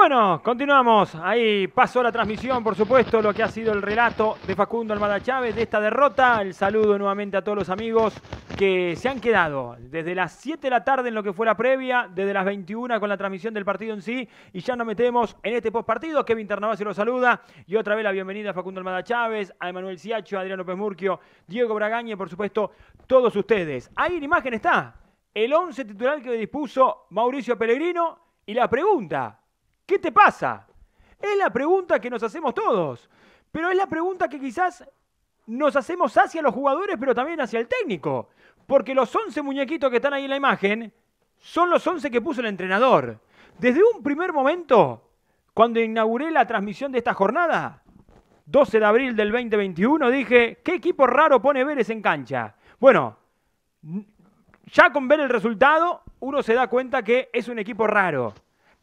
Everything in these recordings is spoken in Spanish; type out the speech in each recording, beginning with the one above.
Bueno, continuamos. Ahí pasó la transmisión, por supuesto, lo que ha sido el relato de Facundo Almada Chávez de esta derrota. El saludo nuevamente a todos los amigos que se han quedado desde las 7 de la tarde en lo que fue la previa, desde las 21 con la transmisión del partido en sí. Y ya nos metemos en este postpartido. Kevin Ternavas se lo saluda. Y otra vez la bienvenida a Facundo Almada Chávez, a Emanuel Siacho, a Adrián López Murquio, Diego Bragaña y, por supuesto, todos ustedes. Ahí en imagen está el 11 titular que dispuso Mauricio Pellegrino y la pregunta. ¿Qué te pasa? Es la pregunta que nos hacemos todos, pero es la pregunta que quizás nos hacemos hacia los jugadores, pero también hacia el técnico, porque los 11 muñequitos que están ahí en la imagen son los 11 que puso el entrenador. Desde un primer momento, cuando inauguré la transmisión de esta jornada, 12 de abril del 2021, dije, ¿qué equipo raro pone Vélez en cancha? Bueno, ya con ver el resultado, uno se da cuenta que es un equipo raro.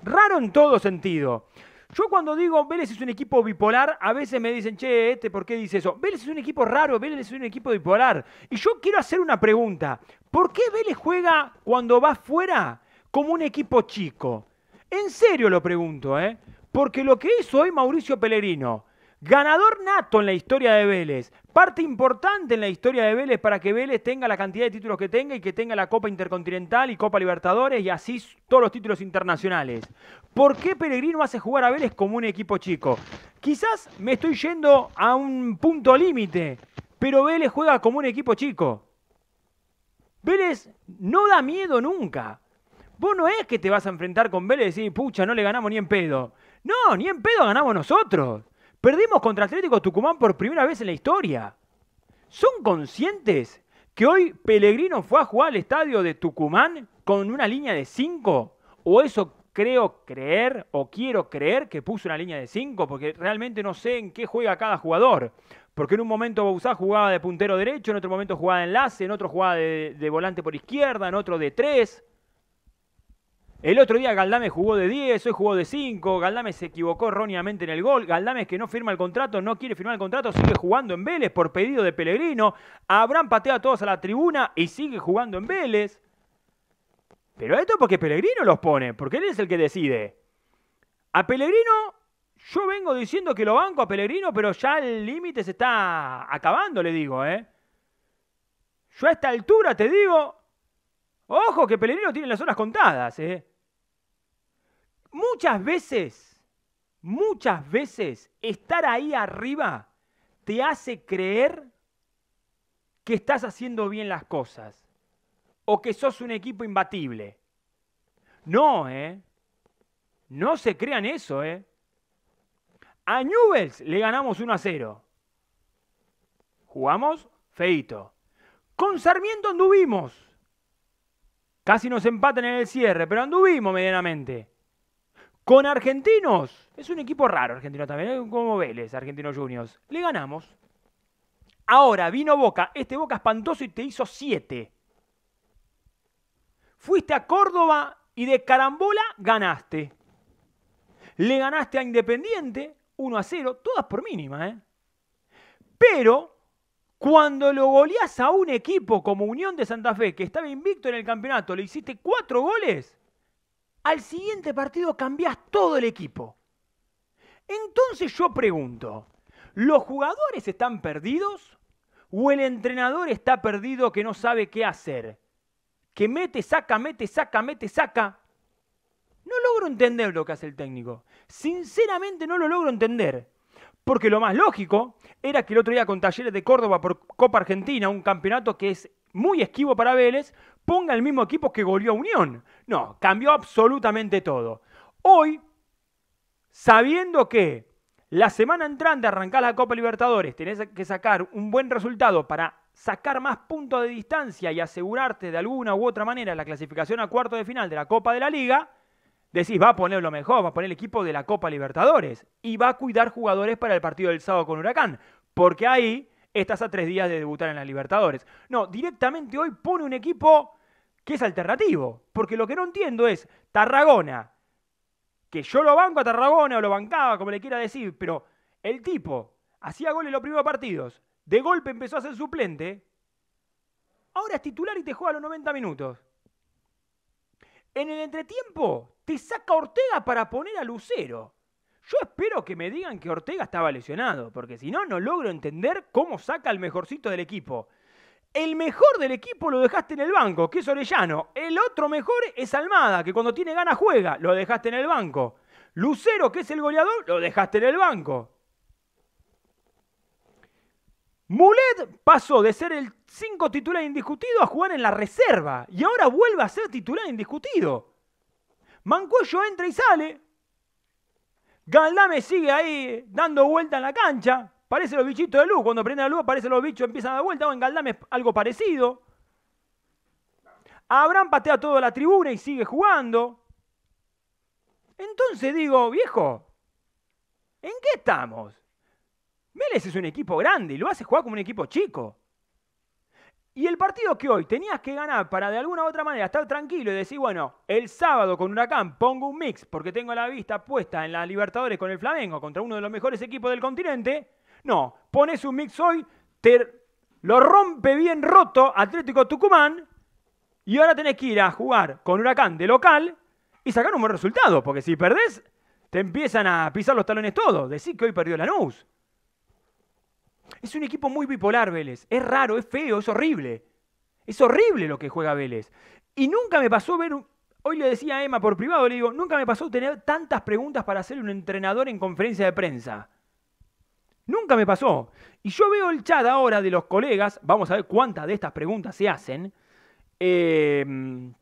Raro en todo sentido. Yo cuando digo Vélez es un equipo bipolar, a veces me dicen, che, este, ¿por qué dice eso? Vélez es un equipo raro, Vélez es un equipo bipolar. Y yo quiero hacer una pregunta. ¿Por qué Vélez juega cuando va fuera como un equipo chico? En serio lo pregunto, ¿eh? Porque lo que hizo hoy Mauricio pelerino Ganador nato en la historia de Vélez. Parte importante en la historia de Vélez para que Vélez tenga la cantidad de títulos que tenga y que tenga la Copa Intercontinental y Copa Libertadores y así todos los títulos internacionales. ¿Por qué Peregrino hace jugar a Vélez como un equipo chico? Quizás me estoy yendo a un punto límite, pero Vélez juega como un equipo chico. Vélez no da miedo nunca. Vos no es que te vas a enfrentar con Vélez y decir, pucha, no le ganamos ni en pedo. No, ni en pedo ganamos nosotros. Perdimos contra Atlético Tucumán por primera vez en la historia. ¿Son conscientes que hoy Pellegrino fue a jugar al estadio de Tucumán con una línea de 5? ¿O eso creo creer o quiero creer que puso una línea de 5? Porque realmente no sé en qué juega cada jugador. Porque en un momento Bouzá jugaba de puntero derecho, en otro momento jugaba de enlace, en otro jugaba de, de volante por izquierda, en otro de 3. El otro día Galdame jugó de 10, hoy jugó de 5. Galdames se equivocó erróneamente en el gol. Galdames que no firma el contrato, no quiere firmar el contrato, sigue jugando en Vélez por pedido de Pellegrino. Abraham patea a todos a la tribuna y sigue jugando en Vélez. Pero esto porque Pellegrino los pone, porque él es el que decide. A Pellegrino, yo vengo diciendo que lo banco a Pellegrino, pero ya el límite se está acabando, le digo, ¿eh? Yo a esta altura te digo, ojo que Pellegrino tiene las horas contadas, ¿eh? Muchas veces, muchas veces estar ahí arriba te hace creer que estás haciendo bien las cosas o que sos un equipo imbatible. No, ¿eh? No se crean eso, ¿eh? A Newells le ganamos 1 a 0. Jugamos feito. Con Sarmiento anduvimos. Casi nos empatan en el cierre, pero anduvimos medianamente. Con Argentinos, es un equipo raro Argentino también, eh, como Vélez, Argentinos Juniors. Le ganamos. Ahora vino Boca, este Boca espantoso y te hizo siete. Fuiste a Córdoba y de carambola ganaste. Le ganaste a Independiente 1 a 0, todas por mínima, ¿eh? Pero cuando lo goleás a un equipo como Unión de Santa Fe, que estaba invicto en el campeonato, le hiciste cuatro goles, al siguiente partido cambias todo el equipo. Entonces yo pregunto, ¿los jugadores están perdidos? ¿O el entrenador está perdido que no sabe qué hacer? Que mete, saca, mete, saca, mete, saca. No logro entender lo que hace el técnico. Sinceramente no lo logro entender. Porque lo más lógico era que el otro día con Talleres de Córdoba por Copa Argentina, un campeonato que es muy esquivo para Vélez, ponga el mismo equipo que goleó a Unión. No, cambió absolutamente todo. Hoy, sabiendo que la semana entrante arrancás la Copa Libertadores, tenés que sacar un buen resultado para sacar más puntos de distancia y asegurarte de alguna u otra manera la clasificación a cuarto de final de la Copa de la Liga, decís, va a poner lo mejor, va a poner el equipo de la Copa Libertadores y va a cuidar jugadores para el partido del sábado con Huracán, porque ahí estás a tres días de debutar en la Libertadores. No, directamente hoy pone un equipo que es alternativo. Porque lo que no entiendo es Tarragona, que yo lo banco a Tarragona o lo bancaba, como le quiera decir, pero el tipo hacía goles los primeros partidos, de golpe empezó a ser suplente, ahora es titular y te juega los 90 minutos. En el entretiempo te saca Ortega para poner a Lucero. Yo espero que me digan que Ortega estaba lesionado, porque si no, no logro entender cómo saca al mejorcito del equipo. El mejor del equipo lo dejaste en el banco, que es Orellano. El otro mejor es Almada, que cuando tiene ganas juega, lo dejaste en el banco. Lucero, que es el goleador, lo dejaste en el banco. Mulet pasó de ser el cinco titular indiscutido a jugar en la reserva y ahora vuelve a ser titular indiscutido. Mancuello entra y sale. Galdame sigue ahí dando vuelta en la cancha. Parece los bichitos de luz. Cuando prende la luz aparecen los bichos, empiezan a dar vuelta. O en Galdame algo parecido. Abraham patea toda la tribuna y sigue jugando. Entonces digo, viejo, ¿en qué estamos? Meles es un equipo grande y lo hace jugar como un equipo chico. Y el partido que hoy tenías que ganar para de alguna u otra manera estar tranquilo y decir, bueno, el sábado con Huracán pongo un mix porque tengo la vista puesta en la Libertadores con el Flamengo contra uno de los mejores equipos del continente, no, pones un mix hoy, te lo rompe bien roto Atlético Tucumán y ahora tenés que ir a jugar con Huracán de local y sacar un buen resultado, porque si perdés, te empiezan a pisar los talones todos. Decís que hoy perdió Lanús. Es un equipo muy bipolar, Vélez. Es raro, es feo, es horrible. Es horrible lo que juega Vélez. Y nunca me pasó ver. Hoy le decía a Emma por privado, le digo, nunca me pasó tener tantas preguntas para ser un entrenador en conferencia de prensa. Nunca me pasó. Y yo veo el chat ahora de los colegas, vamos a ver cuántas de estas preguntas se hacen, em,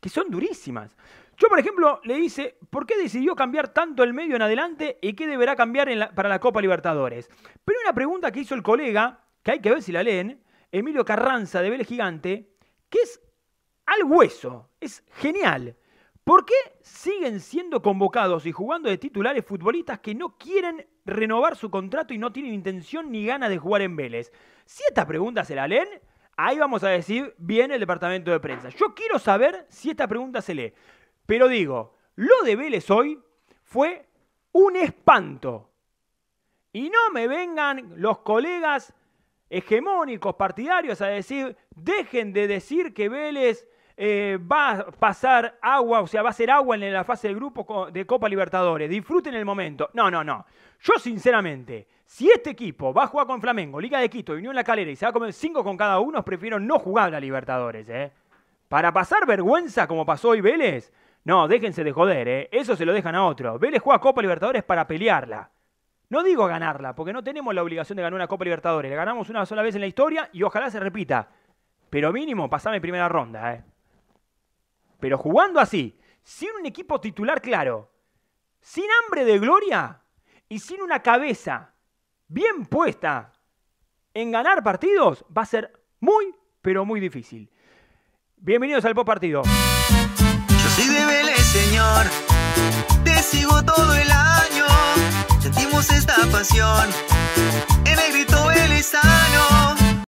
que son durísimas. Yo, por ejemplo, le hice, ¿por qué decidió cambiar tanto el medio en adelante y qué deberá cambiar para la Copa Libertadores? Pero una pregunta que hizo el colega, que hay que ver si la leen, Emilio Carranza de Vélez Gigante, que es al hueso, es genial. ¿Por qué siguen siendo convocados y jugando de titulares futbolistas que no quieren renovar su contrato y no tienen intención ni ganas de jugar en Vélez? Si esta pregunta se la leen, ahí vamos a decir bien el departamento de prensa. Yo quiero saber si esta pregunta se lee. Pero digo, lo de Vélez hoy fue un espanto. Y no me vengan los colegas hegemónicos, partidarios, a decir, dejen de decir que Vélez eh, va a pasar agua, o sea, va a ser agua en la fase de grupo de Copa Libertadores. Disfruten el momento. No, no, no. Yo, sinceramente, si este equipo va a jugar con Flamengo, Liga de Quito y Unión La Calera y se va a comer 5 con cada uno, prefiero no jugar la Libertadores, ¿eh? Para pasar vergüenza como pasó hoy Vélez, no, déjense de joder, ¿eh? Eso se lo dejan a otro. Vélez juega Copa Libertadores para pelearla. No digo ganarla, porque no tenemos la obligación de ganar una Copa Libertadores. La ganamos una sola vez en la historia y ojalá se repita. Pero mínimo, pasame primera ronda, ¿eh? Pero jugando así, sin un equipo titular claro, sin hambre de gloria y sin una cabeza bien puesta en ganar partidos, va a ser muy, pero muy difícil. Bienvenidos al post partido. Yo soy de señor. Te sigo todo el año. Sentimos esta pasión en el grito